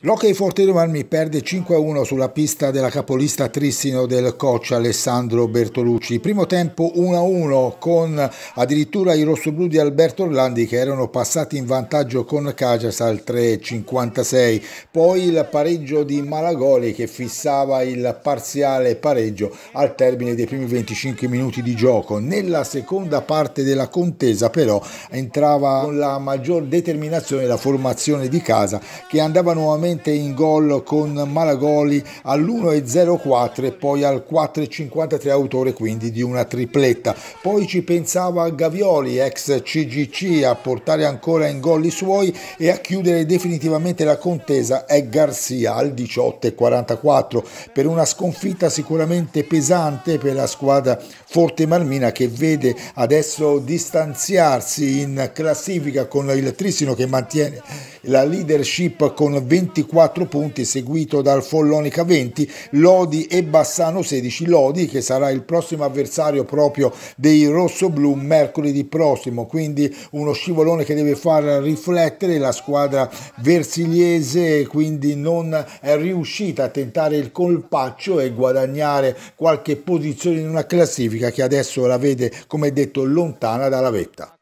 L'Hockey Forte Marmi perde 5-1 sulla pista della capolista Trissino del coach Alessandro Bertolucci. Primo tempo 1-1 con addirittura i rossoblù di Alberto Orlandi che erano passati in vantaggio con Cajas al 3-56. Poi il pareggio di Malagoli che fissava il parziale pareggio al termine dei primi 25 minuti di gioco. Nella seconda parte della contesa però entrava con la maggior determinazione la formazione di casa che andavano nuovamente in gol con Malagoli all'1.04 e poi al 4.53 autore quindi di una tripletta. Poi ci pensava Gavioli, ex CGC, a portare ancora in gol i suoi e a chiudere definitivamente la contesa è Garcia al 18.44 per una sconfitta sicuramente pesante per la squadra Forte Marmina che vede adesso distanziarsi in classifica con il Trissino che mantiene la leadership con 24 punti, seguito dal Follonica 20, Lodi e Bassano 16. Lodi che sarà il prossimo avversario proprio dei rossoblù mercoledì prossimo, quindi uno scivolone che deve far riflettere la squadra versiliese, quindi non è riuscita a tentare il colpaccio e guadagnare qualche posizione in una classifica che adesso la vede, come detto, lontana dalla vetta.